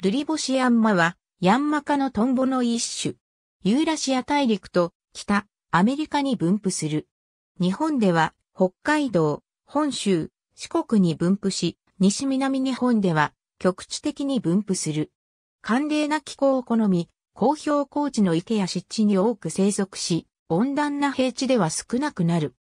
ルリボシヤンマは、ヤンマ科のトンボの一種。ユーラシア大陸と北、アメリカに分布する。日本では、北海道、本州、四国に分布し、西南日本では、局地的に分布する。寒冷な気候を好み、高標高地の池や湿地に多く生息し、温暖な平地では少なくなる。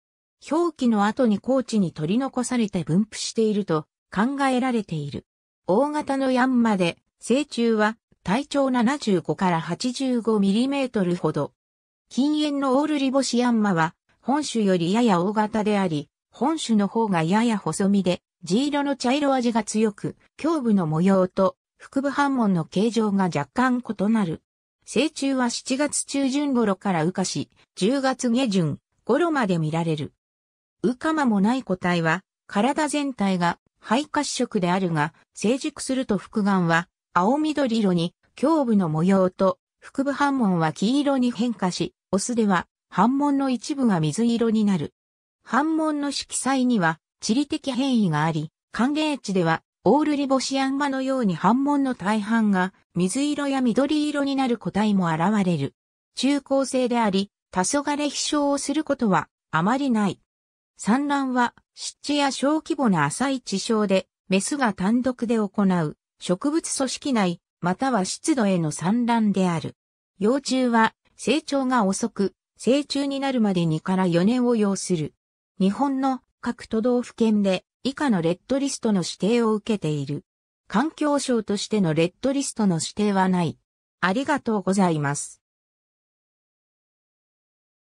表記の後に高地に取り残されて分布していると考えられている。大型のヤンマで成虫は体長75から85ミリメートルほど。近縁のオールリボシヤンマは本種よりやや大型であり、本種の方がやや細身で、地色の茶色味が強く、胸部の模様と腹部反紋の形状が若干異なる。成虫は7月中旬頃から羽化し、10月下旬頃まで見られる。羽化間もない個体は、体全体が肺褐色であるが、成熟すると複眼は青緑色に胸部の模様と腹部反紋は黄色に変化し、オスでは反紋の一部が水色になる。反紋の色彩には地理的変異があり、寒冷地ではオールリボシアンマのように反紋の大半が水色や緑色になる個体も現れる。中高生であり、黄昏飛翔をすることはあまりない。産卵は湿地や小規模な浅い地床でメスが単独で行う。植物組織内、または湿度への産卵である。幼虫は成長が遅く、成虫になるまで2から4年を要する。日本の各都道府県で以下のレッドリストの指定を受けている。環境省としてのレッドリストの指定はない。ありがとうございます。